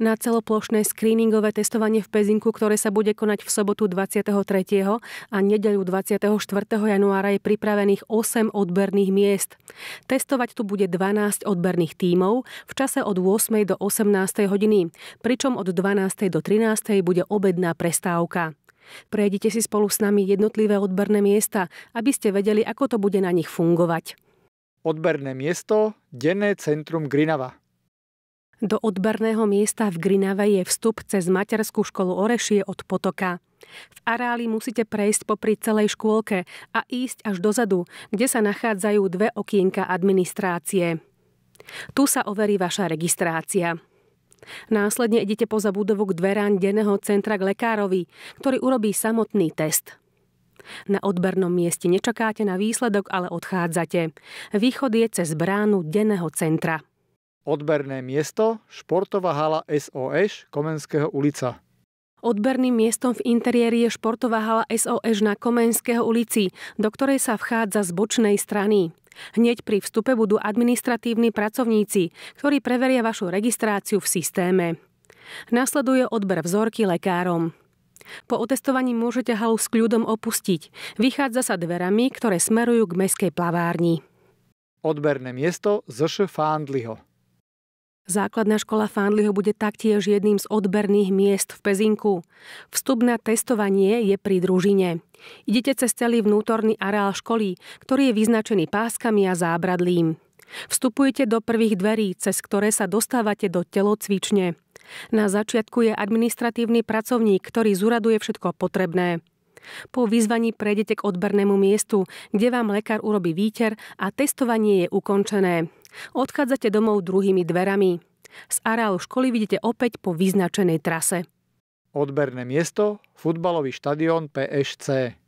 na celoplošné screeningové testovanie v Pezinku, ktoré sa bude konať v sobotu 23. a nedeľu 24. januára je pripravených 8 odberných miest. Testovať tu bude 12 odberných tímov v čase od 8. do 18. hodiny, pričom od 12. do 13. bude obedná prestávka. Prejdite si spolu s nami jednotlivé odberné miesta, aby ste vedeli, ako to bude na nich fungovať. Odberné miesto, denné centrum Grinava. Do odberného miesta v Grinave je vstup cez materskú školu Orešie od potoka. V areáli musíte prejsť popri celej škôlke a ísť až dozadu, kde sa nachádzajú dve okienka administrácie. Tu sa overí vaša registrácia. Následne idete poza budovu k dverám denného centra k lekárovi, ktorý urobí samotný test. Na odbernom mieste nečakáte na výsledok, ale odchádzate. Východ je cez bránu denného centra. Odberné miesto Športová hala SOS Komenského ulica. Odberným miestom v interiéri je športová hala SOS na Komenského ulici, do ktorej sa vchádza z bočnej strany. Hneď pri vstupe budú administratívni pracovníci, ktorí preveria vašu registráciu v systéme. Nasleduje odber vzorky lekárom. Po otestovaní môžete halu s kľudom opustiť. Vychádza sa dverami, ktoré smerujú k meskej plavárni. Odberné miesto ZŠ Základná škola Fánliho bude taktiež jedným z odberných miest v Pezinku. Vstup na testovanie je pri družine. Idete cez celý vnútorný areál školy, ktorý je vyznačený páskami a zábradlím. Vstupujete do prvých dverí, cez ktoré sa dostávate do telocvične. Na začiatku je administratívny pracovník, ktorý zuraduje všetko potrebné. Po vyzvaní prejdete k odbernému miestu, kde vám lekár urobí výter a testovanie je ukončené. Odchádzate domov druhými dverami. Z areálu školy vidíte opäť po vyznačenej trase. Odberné miesto, futbalový štadión PSC.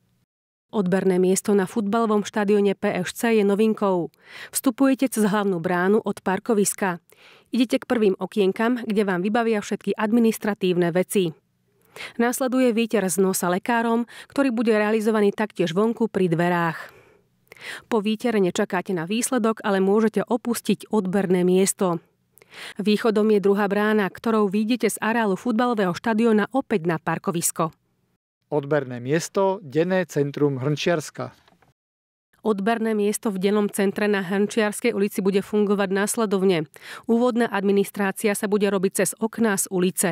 Odberné miesto na futbalovom štadióne PSC je novinkou. Vstupujete cez hlavnú bránu od parkoviska. Idete k prvým okienkam, kde vám vybavia všetky administratívne veci. Následuje výter z nosa lekárom, ktorý bude realizovaný taktiež vonku pri dverách. Po výtere nečakáte na výsledok, ale môžete opustiť odberné miesto. Východom je druhá brána, ktorou výjdete z areálu futbalového štadiona opäť na parkovisko. Odberné miesto, denné centrum Hrnčiarska. Odberné miesto v dennom centre na Hrnčiarskej ulici bude fungovať následovne. Úvodná administrácia sa bude robiť cez okná z ulice.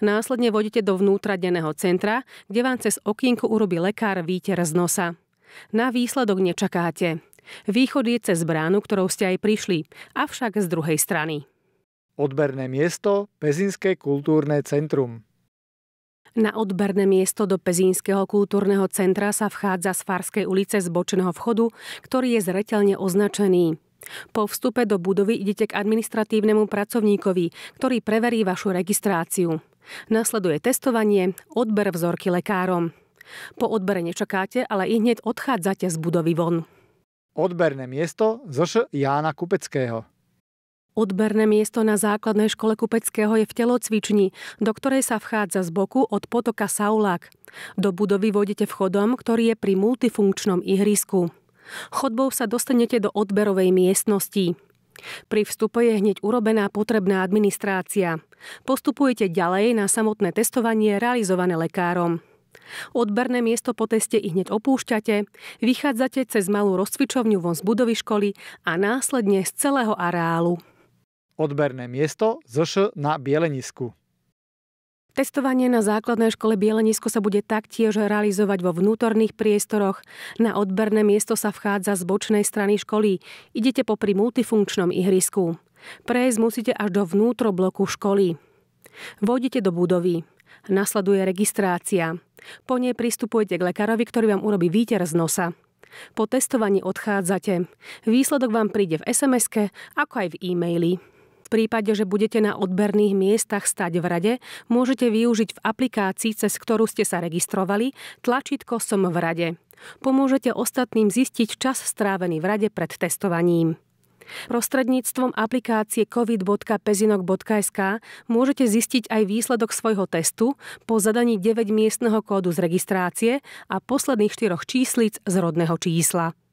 Následne vodite do vnútra denného centra, kde vám cez okienko urobí lekár výter z nosa. Na výsledok nečakáte. Východ je cez bránu, ktorou ste aj prišli, avšak z druhej strany. Odberné miesto Pezinské kultúrne centrum. Na odberné miesto do Pezínskeho kultúrneho centra sa vchádza z Farskej ulice z bočného vchodu, ktorý je zretelne označený. Po vstupe do budovy idete k administratívnemu pracovníkovi, ktorý preverí vašu registráciu. Nasleduje testovanie, odber vzorky lekárom. Po odbere nečakáte, ale i hneď odchádzate z budovy von. Odberné miesto ZŠ Jána Kupeckého. Odberné miesto na základnej škole Kupeckého je v telocvični, do ktorej sa vchádza z boku od potoka Saulák. Do budovy vodíte vchodom, ktorý je pri multifunkčnom ihrisku. Chodbou sa dostanete do odberovej miestnosti. Pri vstupe je hneď urobená potrebná administrácia. Postupujete ďalej na samotné testovanie realizované lekárom. Odberné miesto po teste i hneď opúšťate, vychádzate cez malú rozcvičovňu von z budovy školy a následne z celého areálu. Odberné miesto ZŠ na Bielenisku. Testovanie na základnej škole Bielenisko sa bude taktiež realizovať vo vnútorných priestoroch. Na odberné miesto sa vchádza z bočnej strany školy. Idete popri multifunkčnom ihrisku. Prejsť musíte až do bloku školy. Vojdete do budovy. Nasleduje registrácia. Po nej pristupujete k lekárovi, ktorý vám urobí výter z nosa. Po testovaní odchádzate. Výsledok vám príde v sms ako aj v e-maili. V prípade, že budete na odberných miestach stať v rade, môžete využiť v aplikácii, cez ktorú ste sa registrovali, tlačítko Som v rade. Pomôžete ostatným zistiť čas strávený v rade pred testovaním. Prostredníctvom aplikácie covid.pezinok.sk môžete zistiť aj výsledok svojho testu po zadaní 9 miestneho kódu z registrácie a posledných 4 číslic z rodného čísla.